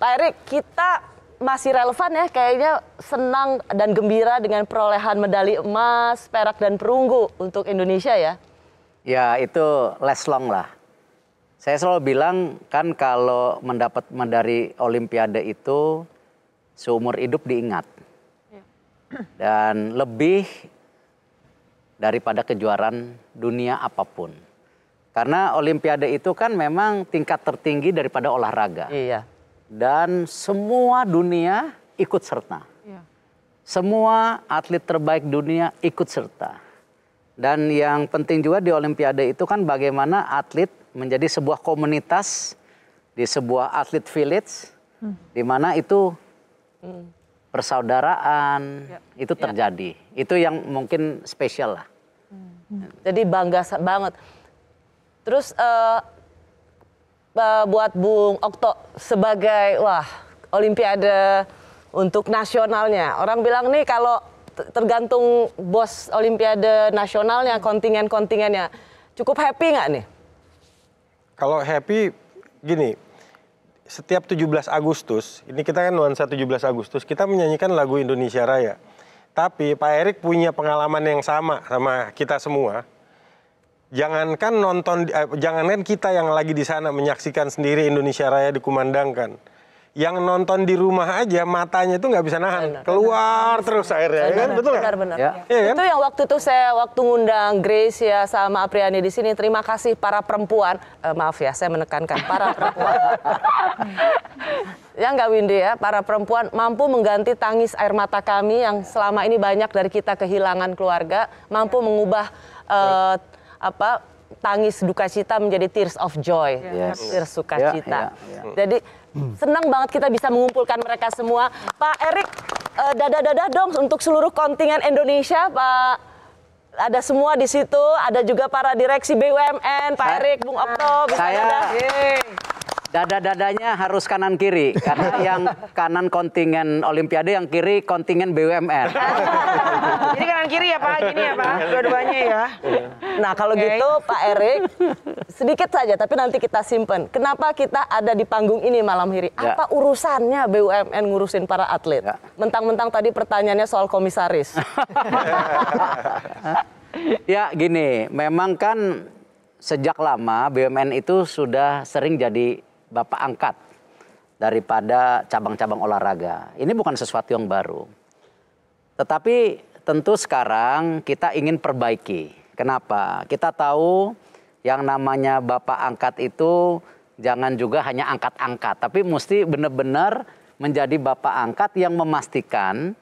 Pak Erik, kita masih relevan ya kayaknya senang dan gembira dengan perolehan medali emas, perak dan perunggu untuk Indonesia ya. Ya, itu less long lah. Saya selalu bilang kan kalau mendapat medali olimpiade itu seumur hidup diingat. Dan lebih daripada kejuaraan dunia apapun. Karena olimpiade itu kan memang tingkat tertinggi daripada olahraga. Iya dan semua dunia ikut serta. Iya. Semua atlet terbaik dunia ikut serta. Dan yang penting juga di Olimpiade itu kan bagaimana atlet menjadi sebuah komunitas di sebuah atlet village, hmm. di mana itu hmm. persaudaraan ya. itu ya. terjadi. Ya. Itu yang mungkin spesial lah. Hmm. Jadi bangga banget. Terus uh, uh, buat Bung Okto sebagai wah Olimpiade untuk nasionalnya. Orang bilang nih kalau tergantung bos Olimpiade nasionalnya, kontingen-kontingennya, cukup happy nggak nih? Kalau happy gini, setiap 17 Agustus, ini kita kan nuansa 17 Agustus, kita menyanyikan lagu Indonesia Raya. Tapi Pak Erik punya pengalaman yang sama sama kita semua jangankan nonton eh, jangankan kita yang lagi di sana menyaksikan sendiri Indonesia Raya dikumandangkan yang nonton di rumah aja matanya itu nggak bisa nahan benar, keluar benar, terus airnya benar, ya kan betul benar, benar. Ya. Ya, kan? itu yang waktu itu saya waktu ngundang Grace ya sama Apriani di sini terima kasih para perempuan eh, maaf ya saya menekankan para perempuan Yang nggak Windy ya para perempuan mampu mengganti tangis air mata kami yang selama ini banyak dari kita kehilangan keluarga mampu mengubah eh, apa tangis duka cita menjadi tears of joy, ya. yes. tears suka Yeah, yeah, yeah. Jadi senang banget kita bisa mengumpulkan mereka semua. Pak Erik, eh, dada dada dadah dong untuk seluruh kontingen Indonesia, Pak ada semua di situ, ada juga para direksi BUMN, Pak Erik, Bung Opto, bisa saya, Dada-dadanya harus kanan kiri karena yang kanan kontingen Olimpiade, yang kiri kontingen BUMN. Jadi kanan kiri ya Pak, gini ya Pak, dua-duanya ya. Iya. Nah kalau okay. gitu Pak Erik, sedikit saja tapi nanti kita simpen. Kenapa kita ada di panggung ini malam hari? Ya. Apa urusannya BUMN ngurusin para atlet? Ya. Mentang-mentang ya. tadi pertanyaannya soal komisaris. ya gini, memang kan sejak lama BUMN itu sudah sering jadi bapak angkat daripada cabang-cabang olahraga. Ini bukan sesuatu yang baru. Tetapi tentu sekarang kita ingin perbaiki. Kenapa? Kita tahu yang namanya bapak angkat itu jangan juga hanya angkat-angkat, tapi mesti benar-benar menjadi bapak angkat yang memastikan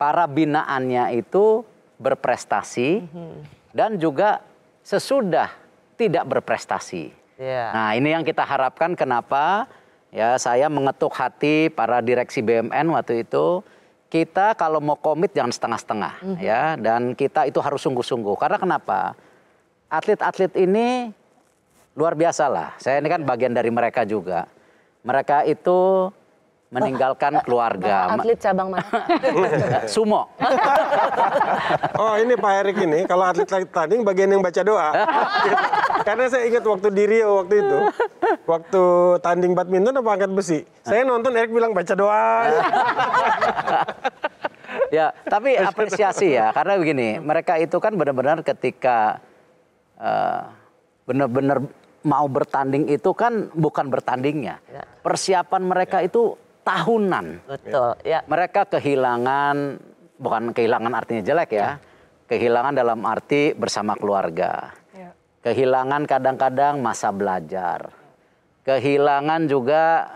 para binaannya itu berprestasi mhm. dan juga sesudah tidak berprestasi Yeah. Nah ini yang kita harapkan kenapa ya saya mengetuk hati para direksi Bumn waktu itu kita kalau mau komit jangan setengah-setengah mm -hmm. ya dan kita itu harus sungguh-sungguh karena kenapa atlet-atlet ini luar biasa lah saya ini kan bagian dari mereka juga mereka itu meninggalkan keluarga. Atlet cabang mana? Sumo. oh ini Pak Erik ini kalau atlet tadi bagian yang baca doa. Karena saya ingat waktu di Rio waktu itu, waktu tanding badminton apa angkat besi, saya nonton Erik bilang baca doa. ya, tapi apresiasi ya, karena begini, mereka itu kan benar-benar ketika uh, benar-benar mau bertanding itu kan bukan bertandingnya, ya. persiapan mereka itu tahunan. Betul. Ya. Mereka kehilangan, bukan kehilangan artinya jelek ya, ya. kehilangan dalam arti bersama keluarga kehilangan kadang-kadang masa belajar, kehilangan juga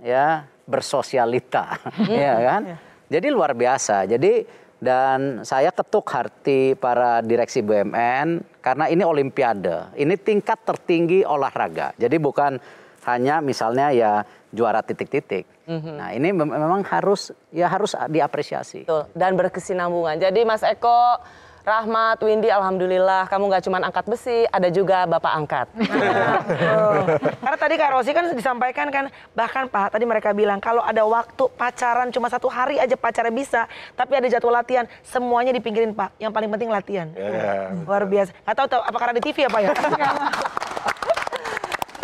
ya bersosialita, ya kan? Iya. Jadi luar biasa. Jadi dan saya ketuk hati para direksi BUMN karena ini olimpiade. Ini tingkat tertinggi olahraga. Jadi bukan hanya misalnya ya juara titik-titik. Mm-hmm. Nah ini memang harus ya harus diapresiasi. Betul. Dan berkesinambungan. Jadi Mas Eko Rahmat, Windy, alhamdulillah kamu nggak cuma angkat besi, ada juga bapak angkat. oh. Karena tadi Kak Rosi kan disampaikan kan, bahkan Pak tadi mereka bilang kalau ada waktu pacaran cuma satu hari aja pacarnya bisa, tapi ada jadwal latihan, semuanya dipinggirin Pak. Yang paling penting latihan. Yeah, iya, iya, Luar biasa. Gak tahu tahu apa karena di TV ya Pak ya?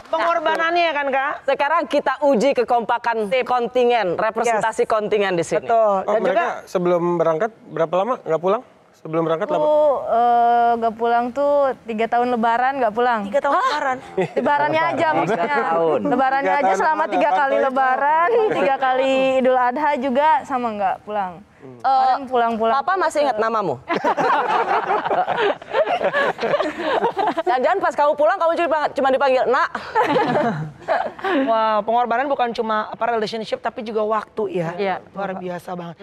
pengorbanannya ya kan kak. Sekarang kita uji kekompakan kontingen, representasi yes. kontingen di sini. Betul. Oh, Dan mereka juga sebelum berangkat berapa lama nggak pulang? sebelum berangkat lama? uh, eh, gak pulang tuh tiga tahun lebaran gak pulang. Tiga tahun Hah? lebaran? Lebarannya aja maksudnya. Lebarannya aja selama tiga kali lebaran, tiga kali idul adha juga sama gak pulang. Uh, eh, pulang-pulang. Papa masih ingat namamu? Jangan-jangan pas kamu pulang kamu cuma dipanggil nak. Wah, wow, pengorbanan bukan cuma apa relationship tapi juga waktu ya. Iya. Luar biasa banget.